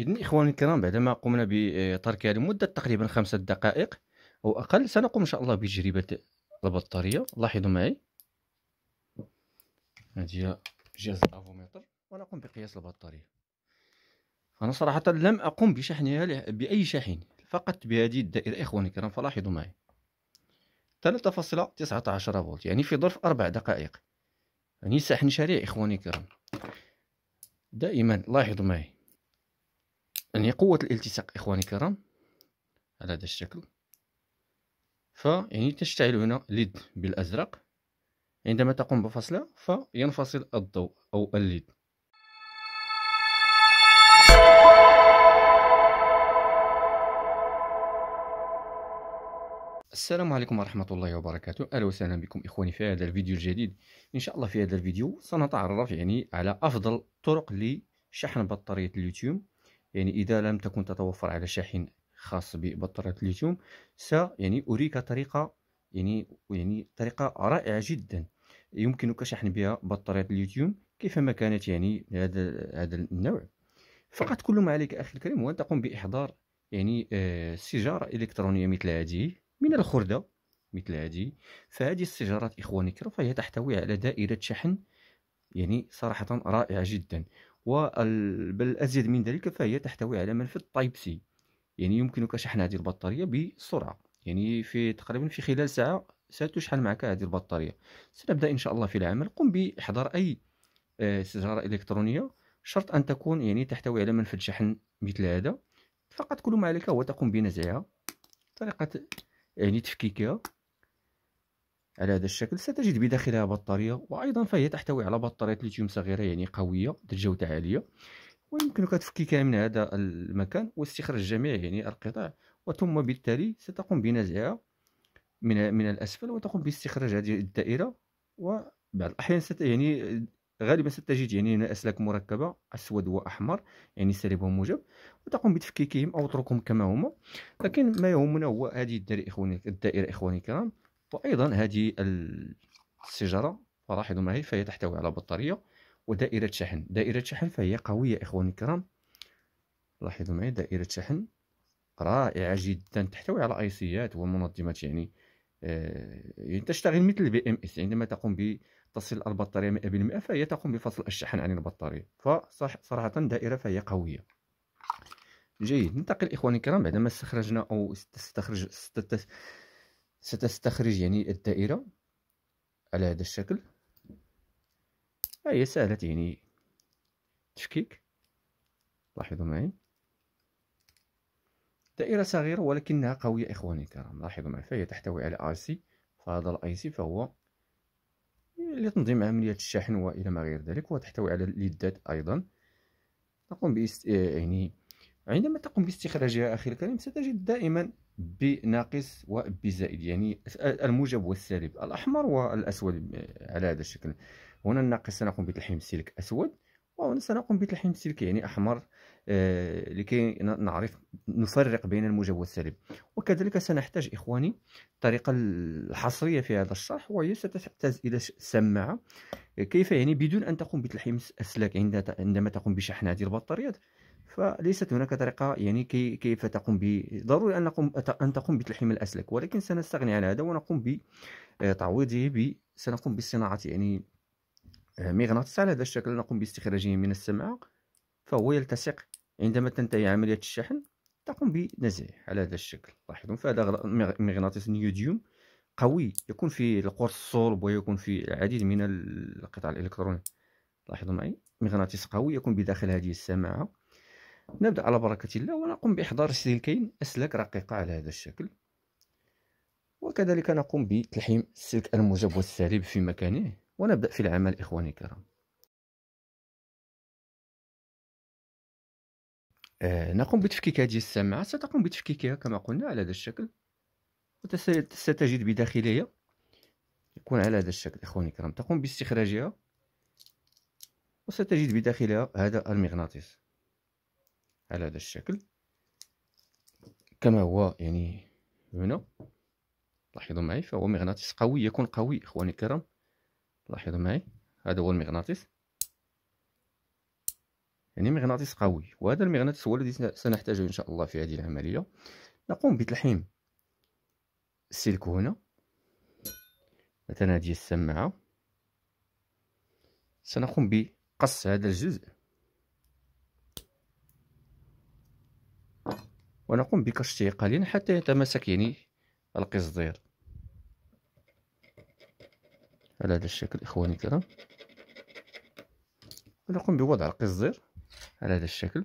إذن إخواني الكرام بعدما قمنا بتركها لمدة تقريبا خمسة دقائق أو أقل سنقوم إن شاء الله بتجربة البطارية لاحظوا معي هذه جهاز الأفوميتر ونقوم بقياس البطارية أنا صراحة لم أقم بشحنها بأي شاحن فقط بهذه الدائرة إخواني الكرام فلاحظوا معي 3.19 فولت يعني في ظرف أربع دقائق يعني ساحن شريع إخواني الكرام دائما لاحظوا معي يعني قوة الالتصاق إخواني الكرام على هذا الشكل فيعني تشتعل هنا ليد بالأزرق عندما تقوم بفصلها فينفصل الضوء أو الليد السلام عليكم ورحمة الله وبركاته أهلا وسهلا بكم إخواني في هذا الفيديو الجديد إن شاء الله في هذا الفيديو سنتعرف يعني على أفضل طرق لشحن بطارية اليوتيوب يعني إذا لم تكن تتوفر على شاحن خاص ببطارية الليثيوم س يعني أريك طريقة يعني يعني طريقة رائعة جدا يمكنك شحن بها بطارية الليثيوم كيفما كانت يعني هذا هذا النوع فقط كل ما عليك أخي الكريم هو أن تقوم بإحضار يعني آه، سيجارة إلكترونية مثل هذه من الخردة مثل هذه فهذه السيجارات إخواني الكرام فهي تحتوي على دائرة شحن يعني صراحة رائعة جدا وبالازيد من ذلك فهي تحتوي على منفذ تايب سي يعني يمكنك شحن هذه البطارية بسرعة يعني في تقريبا في خلال ساعة ستشحن معك هذه البطارية سنبدأ إن شاء الله في العمل قم بإحضار أي آه، سجاره إلكترونية شرط أن تكون يعني تحتوي على منفذ شحن مثل هذا فقط كل ما عليك هو تقوم بنزعها طريقة يعني تفكيكها على هذا الشكل ستجد بداخلها بطارية وأيضا فهي تحتوي على بطارية ليثيوم صغيرة يعني قوية ذات جودة عالية ويمكنك تفكيكها من هذا المكان واستخراج جميع يعني القطع وثم بالتالي ستقوم بنزعها من من الأسفل وتقوم باستخراج هذه الدائرة وبعض الأحيان ست يعني غالبا ستجد يعني هنا أسلاك مركبة أسود وأحمر يعني سالب وموجب وتقوم بتفكيكهم أو اتركهم كما هما لكن ما يهمنا هو هذه الدائرة إخواني الدائرة إخواني الكرام وايضا هذه الشجره فلاحظوا معي فهي تحتوي على بطاريه ودائره شحن دائره شحن فهي قويه اخواني الكرام لاحظوا معي دائره شحن رائعه جدا تحتوي على ايسيات ومنظمات يعني آه تشتغل مثل البي ام اس عندما تقوم بتصل البطاريه 100% فهي تقوم بفصل الشحن عن البطاريه فصراحه دائره فهي قويه جيد ننتقل اخواني الكرام بعدما استخرجنا او استخرج ستستخرج يعني الدائرة على هذا الشكل هي سهلة يعني تفكيك لاحظوا معي دائرة صغيرة ولكنها قوية إخواني الكرام لاحظوا معي فهي تحتوي على آي سي فهذا الآي سي فهو لتنظيم عملية الشحن وإلى ما غير ذلك وتحتوي على ليدات أيضا تقوم بإست... آه، يعني عندما تقوم باستخراجها أخي الكريم ستجد دائما ب ناقص و ب زائد يعني الموجب والسالب الأحمر والأسود على هذا الشكل هنا الناقص سنقوم بتلحيم السلك أسود وهنا سنقوم بتلحيم السلك يعني أحمر آه، لكي نعرف نفرق بين الموجب والسالب وكذلك سنحتاج إخواني الطريقة الحصرية في هذا الشرح وهي ستحتاج إلى سماعة كيف يعني بدون أن تقوم بتلحيم الأسلاك عندما تقوم بشحن هذه البطاريات فليست هناك طريقه يعني كيف تقوم به ضروري ان نقوم ان تقوم بتلحيم الاسلك ولكن سنستغني عن هذا ونقوم بتعويضه آه، ب سنقوم بصناعه يعني آه، مغناطيس على هذا الشكل نقوم باستخراجه من السماعه فهو يلتصق عندما تنتهي عمليه الشحن تقوم بنزعه على هذا الشكل لاحظوا فهذا مغناطيس نيوديوم قوي يكون في القرص الصلب ويكون في العديد من القطع الالكترونيه لاحظوا معي مغناطيس قوي يكون بداخل هذه السماعه نبدأ على بركة الله ونقوم بإحضار سلكين أسلاك رقيقة على هذا الشكل وكذلك نقوم بتلحيم السلك الموجب والسالب في مكانه ونبدأ في العمل إخواني الكرام آه نقوم بتفكيك هذه السماعة ستقوم بتفكيكها كما قلنا على هذا الشكل وستجد بداخلها يكون على هذا الشكل إخواني الكرام تقوم باستخراجها وستجد بداخلها هذا المغناطيس على هذا الشكل كما هو يعني هنا لاحظوا معي فهو مغناطيس قوي يكون قوي اخواني الكرام لاحظوا معي هذا هو المغناطيس يعني مغناطيس قوي وهذا المغناطيس هو الذي سنحتاجه ان شاء الله في هذه العمليه نقوم بتلحيم السلك هنا مثلا هذه السماعه سنقوم بقص هذا الجزء ونقوم بكشف قليلا حتى يتماسك يعني القصدير على هذا الشكل إخواني الكرام ونقوم بوضع القصدير على هذا الشكل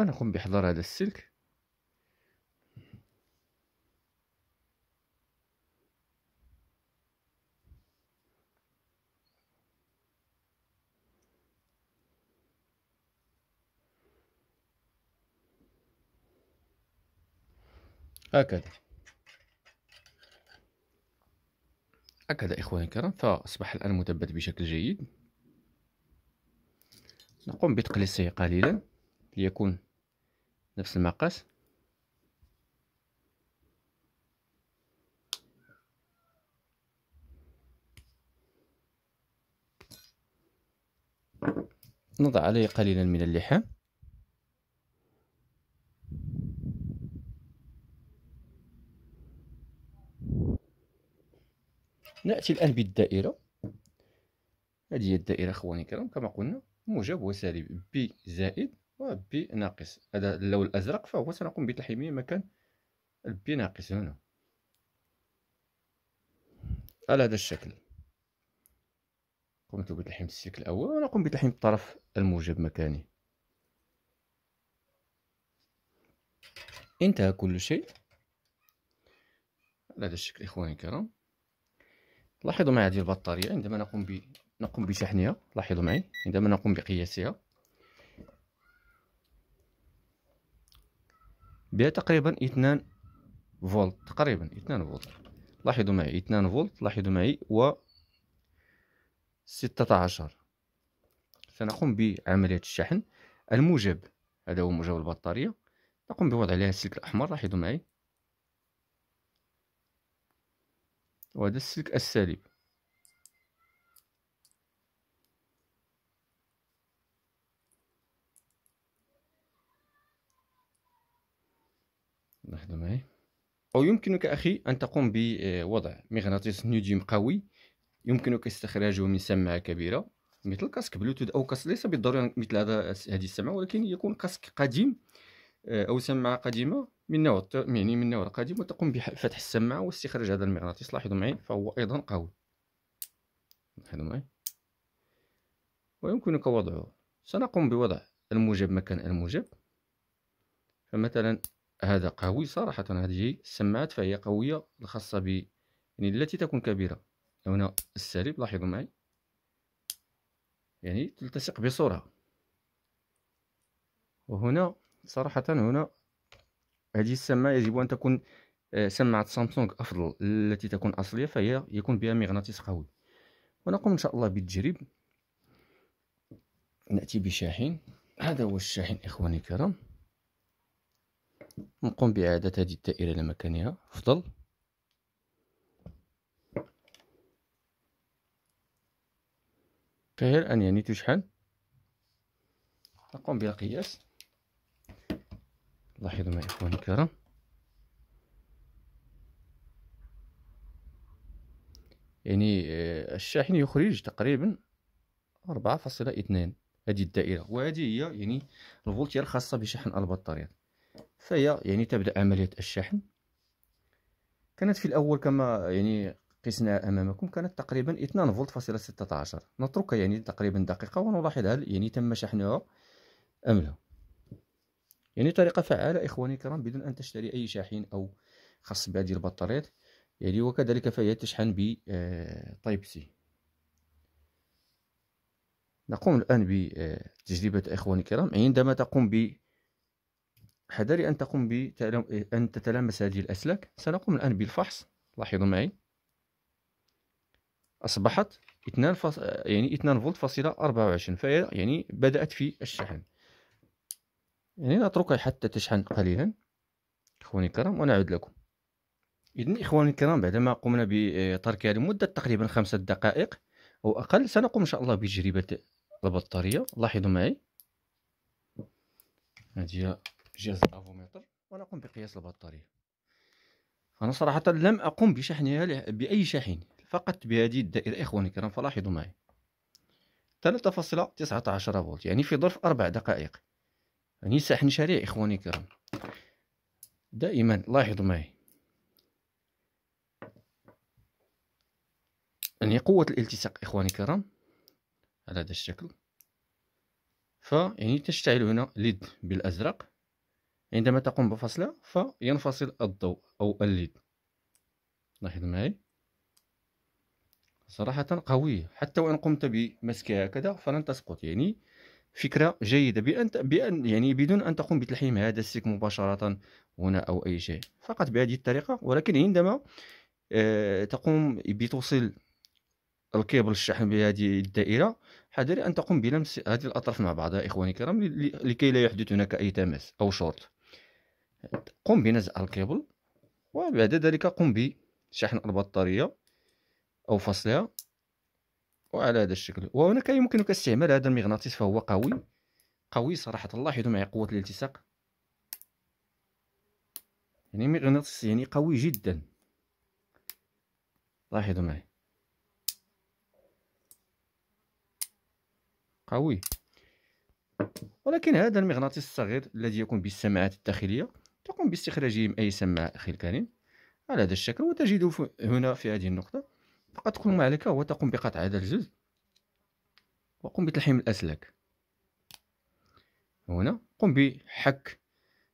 ونقوم بحضر هذا السلك هكذا هكذا إخواني الكرام فأصبح الآن مثبت بشكل جيد نقوم بتقليصه قليلا ليكون نفس المقاس نضع عليه قليلا من اللحم ناتي الان بالدائره هذه هي الدائره اخواني الكرام كما قلنا موجب وسالب بي زائد وبي ناقص هذا اللون الازرق فهو سنقوم بتلحيمه مكان البي ناقص هنا على هذا الشكل قمت بتلحيم السلك الاول ونقوم بتلحيم الطرف الموجب مكانه انتهى كل شيء على هذا الشكل اخواني الكرام لاحظوا معي هذه البطاريه عندما نقوم ب نقوم بشحنها لاحظوا معي عندما نقوم بقياسها بها تقريبا 2 فولت تقريبا 2 فولت لاحظوا معي 2 فولت لاحظوا معي و 16 سنقوم بعملية الشحن الموجب هذا هو موجب البطارية نقوم بوضع عليها السلك الأحمر لاحظوا معي وهذا السلك السالب لحظة معي أو يمكنك أخي أن تقوم بوضع مغناطيس نيوديوم قوي يمكنك استخراجه من سماعة كبيرة مثل كاسك بلوتوث أو كاسك ليس بالضرورة مثل هذا هذه السماعة ولكن يكون كاسك قديم آه، او سماعه قديمه من نوع يعني من نوع قديم وتقوم بفتح السماعه واستخراج هذا المغناطيس لاحظوا معي فهو ايضا قوي لاحظوا معي ويمكنك وضعه سنقوم بوضع الموجب مكان الموجب فمثلا هذا قوي صراحة هذه السماعات فهي قوية الخاصة ب يعني التي تكون كبيرة هنا السالب لاحظوا معي يعني تلتصق بسرعة وهنا صراحة هنا هذه السماعة يجب أن تكون آه، سماعة سامسونج أفضل التي تكون أصلية فهي يكون بها مغناطيس قوي ونقوم إن شاء الله بالتجريب نأتي بشاحن هذا هو الشاحن إخواني الكرام نقوم بإعادة هذه الدائرة لمكانها أفضل فهي الآن يعني تشحن نقوم بالقياس لاحظوا معي اخواني الكرام يعني آه، الشاحن يخرج تقريبا 4.2 هذه الدائره وهذه هي يعني الفولتير الخاصه بشحن البطاريات فهي يعني تبدا عمليه الشحن كانت في الاول كما يعني قسنا امامكم كانت تقريبا 2 فولت فاصله 16 نتركها يعني تقريبا دقيقه ونلاحظ هل يعني تم شحنها ام لا يعني طريقه فعاله اخواني الكرام بدون ان تشتري اي شاحن او خاص بهذه البطاريات يعني وكذلك فهي تشحن ب تايب آه، سي نقوم الان بتجربه اخواني الكرام عندما تقوم ب حذر ان تقوم ب ان تتلامس هذه الاسلاك سنقوم الان بالفحص لاحظوا معي اصبحت 2 فص... يعني 2 فولت فاصلة 24 فهي يعني بدات في الشحن يعني نتركها حتى تشحن قليلا اخواني الكرام ونعود لكم اذا اخواني الكرام بعدما قمنا بتركها لمده تقريبا خمسة دقائق او اقل سنقوم ان شاء الله بتجربه البطاريه لاحظوا معي هذه جهاز الافوميتر ونقوم بقياس البطاريه انا صراحه لم اقم بشحنها باي شاحن فقط بهذه الدائره اخواني الكرام فلاحظوا معي 3.19 فولت يعني في ظرف اربع دقائق يعني صحن شريع إخواني الكرام دائما لاحظوا معي يعني قوة الالتصاق إخواني الكرام على هذا الشكل ف يعني تشتعل هنا ليد بالأزرق عندما تقوم بفصله فينفصل الضوء أو الليد لاحظ معي صراحة قوية حتى وإن قمت بمسكها هكذا فلن تسقط يعني فكره جيده بان بان يعني بدون ان تقوم بتلحيم هذا السلك مباشره هنا او اي شيء فقط بهذه الطريقه ولكن عندما آه، تقوم بتوصيل الكيبل الشحن بهذه الدائره حذر ان تقوم بلمس هذه الاطراف مع بعضها اخواني الكرام لكي لا يحدث هناك اي تماس او شورت قم بنزع الكيبل وبعد ذلك قم بشحن البطاريه او فصلها وعلى هذا الشكل وهناك يمكنك استعمال هذا المغناطيس فهو قوي قوي صراحة لاحظوا معي قوة الالتصاق يعني مغناطيس يعني قوي جدا لاحظوا معي قوي ولكن هذا المغناطيس الصغير الذي يكون بالسماعات الداخلية تقوم باستخراجه من أي سماعة أخي الكريم على هذا الشكل وتجده هنا في هذه النقطة فقط ما عليك هو تقوم بقطع هذا الجزء وقم بتلحيم الأسلاك هنا قم بحك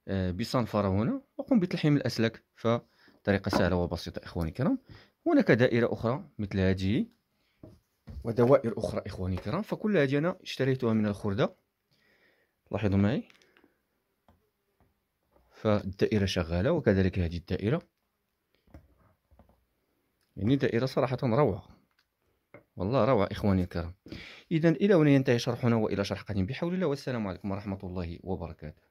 آه، بصنفرة هنا وقم بتلحيم الأسلاك فطريقة سهلة وبسيطة إخواني الكرام هناك دائرة أخرى مثل هذه ودوائر أخرى إخواني الكرام فكل هذه أنا اشتريتها من الخردة لاحظوا معي فالدائرة شغالة وكذلك هذه الدائرة يعني دائرة صراحة روعة والله روعة إخواني الكرام إذا إلى هنا ينتهي شرحنا وإلى شرح قادم بحول الله والسلام عليكم ورحمة الله وبركاته